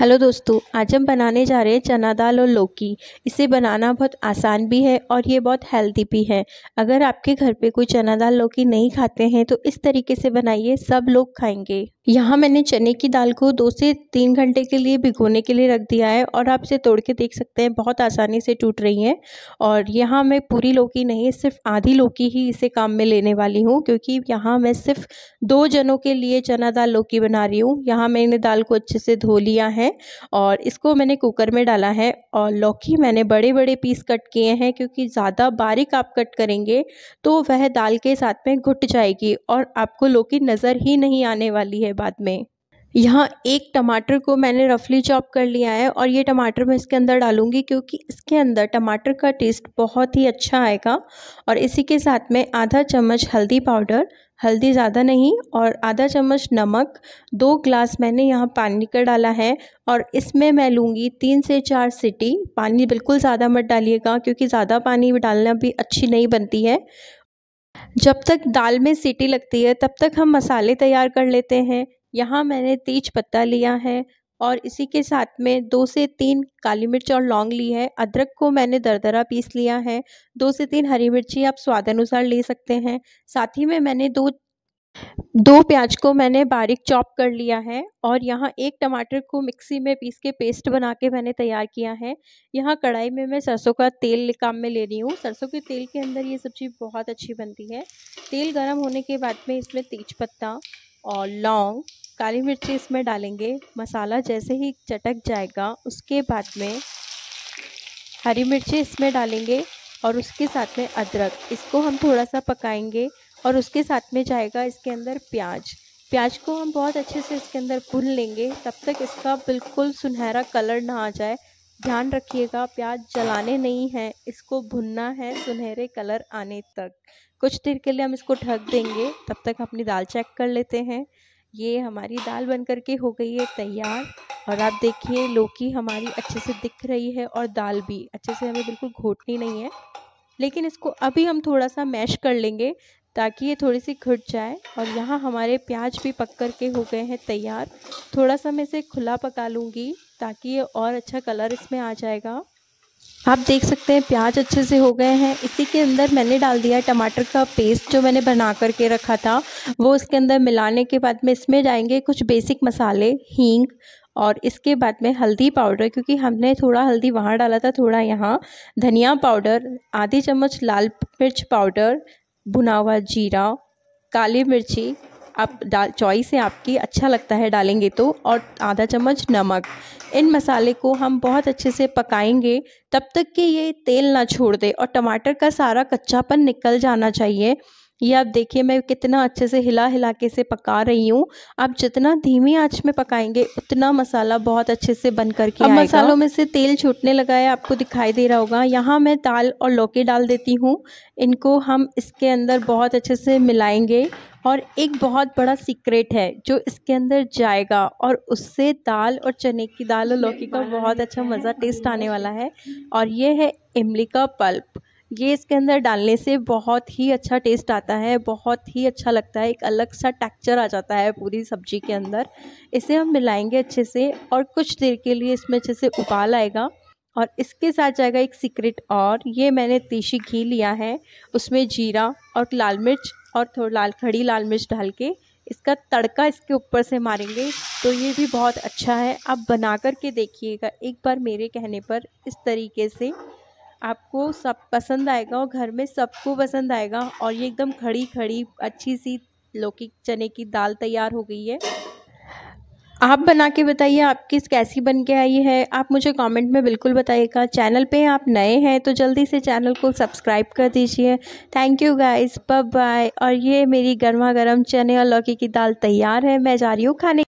Hello दोस्तों आज हम बनाने जा रहे हैं चना दाल और लौकी इसे बनाना बहुत आसान भी है और ये बहुत हेल्दी भी है अगर आपके घर पे कोई चना दाल लौकी नहीं खाते हैं तो इस तरीके से बनाइए सब लोग खाएंगे यहाँ मैंने चने की दाल को दो से तीन घंटे के लिए भिगोने के लिए रख दिया है और आप इसे तोड़ के देख सकते हैं बहुत आसानी से टूट रही है और यहाँ मैं पूरी लौकी नहीं सिर्फ आधी लौकी ही इसे काम में लेने वाली हूँ क्योंकि यहाँ मैं सिर्फ दो जनों के लिए चना दाल लौकी बना रही हूँ यहाँ मैंने दाल को अच्छे से धो लिया है और इसको मैंने कुकर में डाला है और लौकी मैंने बड़े बड़े पीस कट किए हैं क्योंकि ज़्यादा बारीक आप कट करेंगे तो वह दाल के साथ में घुट जाएगी और आपको लौकी नज़र ही नहीं आने वाली है बाद में यहाँ एक टमाटर को मैंने रफली चॉप कर लिया है और ये टमाटर मैं इसके अंदर डालूंगी क्योंकि इसके अंदर टमाटर का टेस्ट बहुत ही अच्छा आएगा और इसी के साथ में आधा चम्मच हल्दी पाउडर हल्दी ज़्यादा नहीं और आधा चम्मच नमक दो ग्लास मैंने यहाँ पानी का डाला है और इसमें मैं लूँगी तीन से चार सीटी पानी बिल्कुल ज़्यादा मत डालिएगा क्योंकि ज़्यादा पानी डालना भी अच्छी नहीं बनती है जब तक दाल में सीटी लगती है तब तक हम मसाले तैयार कर लेते हैं यहाँ मैंने तेज पत्ता लिया है और इसी के साथ में दो से तीन काली मिर्च और लौंग ली है अदरक को मैंने दरदरा पीस लिया है दो से तीन हरी मिर्ची आप स्वाद अनुसार ले सकते हैं साथ ही में मैंने दो दो प्याज को मैंने बारीक चॉप कर लिया है और यहाँ एक टमाटर को मिक्सी में पीस के पेस्ट बना के मैंने तैयार किया है यहाँ कढ़ाई में मैं सरसों का तेल काम में ले रही हूँ सरसों के तेल के अंदर ये सब्ज़ी बहुत अच्छी बनती है तेल गर्म होने के बाद में इसमें तेज़पत्ता और लौंग काली मिर्ची इसमें डालेंगे मसाला जैसे ही चटक जाएगा उसके बाद में हरी मिर्ची इसमें डालेंगे और उसके साथ में अदरक इसको हम थोड़ा सा पकाएंगे और उसके साथ में जाएगा इसके अंदर प्याज प्याज को हम बहुत अच्छे से इसके अंदर भून लेंगे तब तक इसका बिल्कुल सुनहरा कलर ना आ जाए ध्यान रखिएगा प्याज जलाने नहीं है इसको भुनना है सुनहरे कलर आने तक कुछ देर के लिए हम इसको ढक देंगे तब तक अपनी दाल चेक कर लेते हैं ये हमारी दाल बन कर के हो गई है तैयार और आप देखिए लौकी हमारी अच्छे से दिख रही है और दाल भी अच्छे से हमें बिल्कुल घोटनी नहीं है लेकिन इसको अभी हम थोड़ा सा मैश कर लेंगे ताकि ये थोड़ी सी घुट जाए और यहाँ हमारे प्याज भी पक कर के हो गए हैं तैयार थोड़ा सा मैं इसे खुला पका लूँगी ताकि ये और अच्छा कलर इसमें आ जाएगा आप देख सकते हैं प्याज अच्छे से हो गए हैं इसी के अंदर मैंने डाल दिया टमाटर का पेस्ट जो मैंने बना कर के रखा था वो इसके अंदर मिलाने के बाद में इसमें जाएंगे कुछ बेसिक मसाले हींग और इसके बाद में हल्दी पाउडर क्योंकि हमने थोड़ा हल्दी वहाँ डाला था थोड़ा यहाँ धनिया पाउडर आधी चम्मच लाल मिर्च पाउडर भुना हुआ जीरा काली मिर्ची आप डाल चॉइस है आपकी अच्छा लगता है डालेंगे तो और आधा चम्मच नमक इन मसाले को हम बहुत अच्छे से पकाएंगे तब तक कि ये तेल ना छोड़ दे और टमाटर का सारा कच्चापन निकल जाना चाहिए ये आप देखिए मैं कितना अच्छे से हिला हिला के से पका रही हूँ आप जितना धीमी आंच में पकाएंगे उतना मसाला बहुत अच्छे से बन करके अब आएगा। मसालों में से तेल छूटने लगा है आपको दिखाई दे रहा होगा यहाँ मैं दाल और लौकी डाल देती हूँ इनको हम इसके अंदर बहुत अच्छे से मिलाएंगे और एक बहुत बड़ा सीक्रेट है जो इसके अंदर जाएगा और उससे दाल और चने की दाल और लौकी का बहुत अच्छा मज़ा टेस्ट आने वाला है और ये है इमली का पल्प ये इसके अंदर डालने से बहुत ही अच्छा टेस्ट आता है बहुत ही अच्छा लगता है एक अलग सा टेक्चर आ जाता है पूरी सब्जी के अंदर इसे हम मिलाएंगे अच्छे से और कुछ देर के लिए इसमें अच्छे से उबाल आएगा और इसके साथ जाएगा एक सीक्रेट और ये मैंने देशी घी लिया है उसमें जीरा और लाल मिर्च और थोड़ा लाल खड़ी लाल मिर्च डाल के इसका तड़का इसके ऊपर से मारेंगे तो ये भी बहुत अच्छा है आप बना कर के देखिएगा एक बार मेरे कहने पर इस तरीके से आपको सब पसंद आएगा और घर में सबको पसंद आएगा और ये एकदम खड़ी खड़ी अच्छी सी लौकी चने की दाल तैयार हो गई है आप बना के बताइए आपकी कैसी बन के आई है आप मुझे कमेंट में बिल्कुल बताइएगा चैनल पे आप नए हैं तो जल्दी से चैनल को सब्सक्राइब कर दीजिए thank you guys bye bye और ये मेरी गर्मा गर्म चने और लौकी की दाल तैयार है मैं जा रही हूँ खाने